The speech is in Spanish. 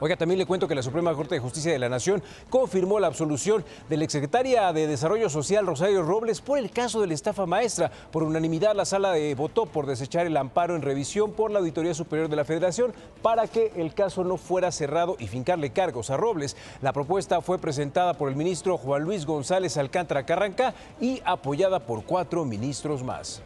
Oiga, también le cuento que la Suprema Corte de Justicia de la Nación confirmó la absolución de la exsecretaria de Desarrollo Social, Rosario Robles, por el caso de la estafa maestra. Por unanimidad, la sala de, votó por desechar el amparo en revisión por la Auditoría Superior de la Federación para que el caso no fuera cerrado y fincarle cargos a Robles. La propuesta fue presentada por el ministro Juan Luis González Alcántara Carranca y apoyada por cuatro ministros más.